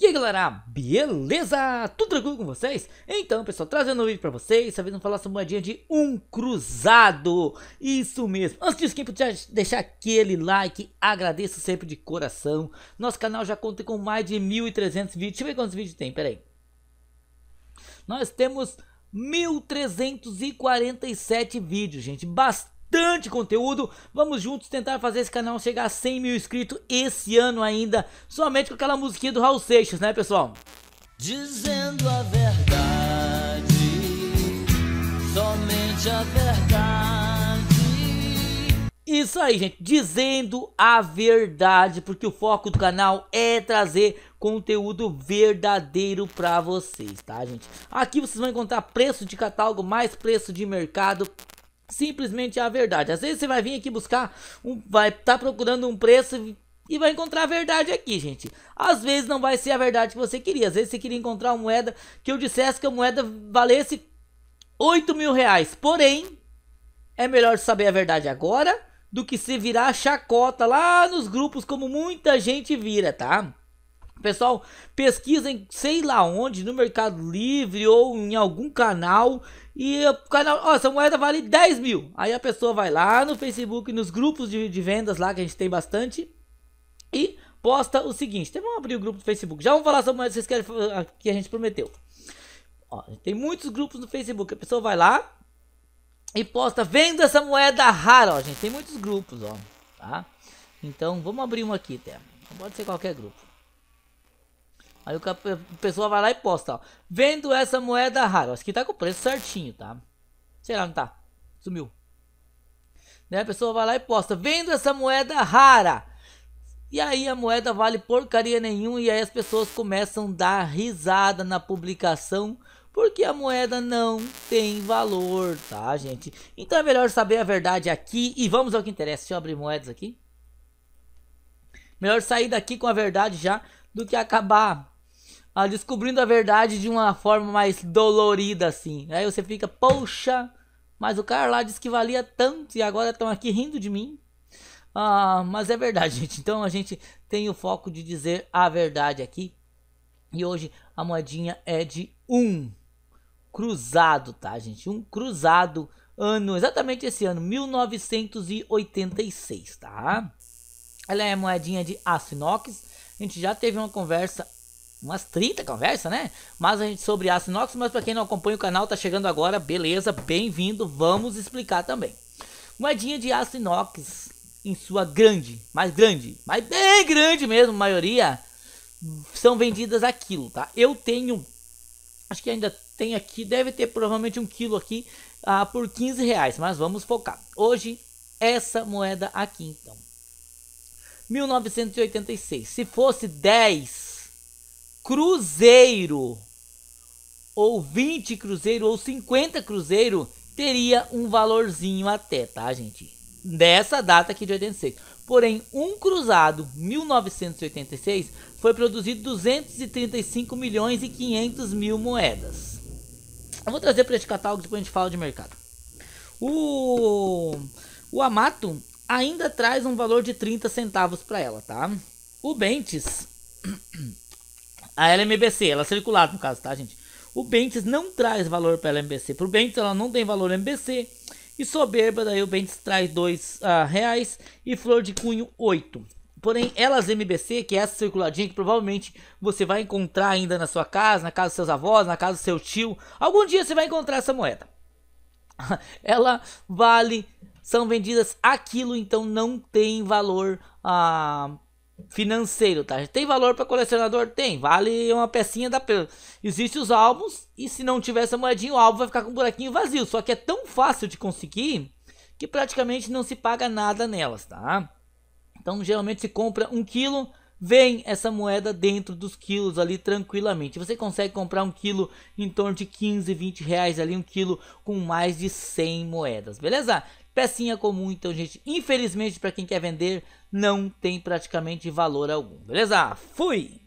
E aí galera, beleza? Tudo tranquilo com vocês? Então pessoal, trazendo um vídeo pra vocês, tá essa vez vamos falar sobre moedinha de um cruzado Isso mesmo, antes disso quem puder deixar aquele like, agradeço sempre de coração Nosso canal já conta com mais de 1300 vídeos, deixa eu ver quantos vídeos tem, Peraí. Nós temos 1347 vídeos gente, bastante bastante conteúdo. Vamos juntos tentar fazer esse canal chegar a 100 mil inscritos esse ano ainda, somente com aquela musiquinha do Raul Seixas, né, pessoal? Dizendo a verdade, somente a verdade. Isso aí, gente, dizendo a verdade, porque o foco do canal é trazer conteúdo verdadeiro para vocês, tá, gente? Aqui vocês vão encontrar preço de catálogo, mais preço de mercado, simplesmente a verdade. Às vezes você vai vir aqui buscar, um, vai estar tá procurando um preço e vai encontrar a verdade aqui, gente. Às vezes não vai ser a verdade que você queria. Às vezes você queria encontrar uma moeda que eu dissesse que a moeda valesse 8 mil reais. Porém, é melhor saber a verdade agora do que se virar chacota lá nos grupos, como muita gente vira, tá? Pessoal, pesquisem sei lá onde, no Mercado Livre ou em algum canal. E o canal, ó, essa moeda vale 10 mil. Aí a pessoa vai lá no Facebook, nos grupos de, de vendas lá que a gente tem bastante. E posta o seguinte: então, vamos abrir o grupo do Facebook. Já vamos falar sobre moedas que vocês querem ah, que a gente prometeu. Ó, tem muitos grupos no Facebook. A pessoa vai lá e posta vendo essa moeda rara, ó, gente. Tem muitos grupos, ó, tá? Então, vamos abrir um aqui, até. Pode ser qualquer grupo. Aí o pessoa vai lá e posta, ó. Vendo essa moeda rara. Acho que tá com o preço certinho, tá? Sei lá, não tá. Sumiu. Né? A pessoa vai lá e posta. Vendo essa moeda rara. E aí a moeda vale porcaria nenhuma. E aí as pessoas começam a dar risada na publicação. Porque a moeda não tem valor, tá, gente? Então é melhor saber a verdade aqui. E vamos ao que interessa. Deixa eu abrir moedas aqui. Melhor sair daqui com a verdade já do que acabar a descobrindo a verdade de uma forma mais dolorida, assim. Aí você fica, poxa, mas o cara lá disse que valia tanto e agora estão aqui rindo de mim. Ah, mas é verdade, gente. Então a gente tem o foco de dizer a verdade aqui. E hoje a moedinha é de um cruzado, tá, gente? Um cruzado, ano, exatamente esse ano, 1986, tá? Ela é moedinha de aço inox. A gente já teve uma conversa umas 30 conversa, né? Mas a gente sobre aço inox, mas para quem não acompanha o canal, tá chegando agora, beleza? Bem-vindo, vamos explicar também. Moedinha de aço inox em sua grande, mais grande, mas bem grande mesmo, maioria são vendidas a quilo, tá? Eu tenho acho que ainda tem aqui, deve ter provavelmente um quilo aqui ah, por 15 reais, mas vamos focar. Hoje, essa moeda aqui, então. 1986. Se fosse 10 cruzeiro, ou 20 cruzeiro, ou 50 cruzeiro, teria um valorzinho até, tá, gente? Dessa data aqui de 86. Porém, um cruzado, 1986, foi produzido 235 milhões e 500 mil moedas. Eu vou trazer para este catálogo depois a gente fala de mercado. O, o Amato ainda traz um valor de 30 centavos para ela, tá? O Bentes a LMBC, ela é circulada no caso, tá, gente? O Bentes não traz valor para a LMBC. Para o Bentes, ela não tem valor MBC. E soberba, daí o Bentes traz dois uh, reais e flor de cunho 8. Porém, elas MBC, que é essa circuladinha que provavelmente você vai encontrar ainda na sua casa, na casa dos seus avós, na casa do seu tio. Algum dia você vai encontrar essa moeda. ela vale, são vendidas aquilo então não tem valor a ah, financeiro, tá? Tem valor para colecionador? Tem. Vale uma pecinha da pena. Existem os álbuns e se não tiver essa moedinha, o álbum vai ficar com um buraquinho vazio. Só que é tão fácil de conseguir que praticamente não se paga nada nelas, tá? Então geralmente se compra um quilo vem essa moeda dentro dos quilos ali tranquilamente. Você consegue comprar um quilo em torno de 15, 20 reais ali, um quilo com mais de 100 moedas, beleza? Pecinha comum, então, gente. Infelizmente, para quem quer vender, não tem praticamente valor algum, beleza? Fui!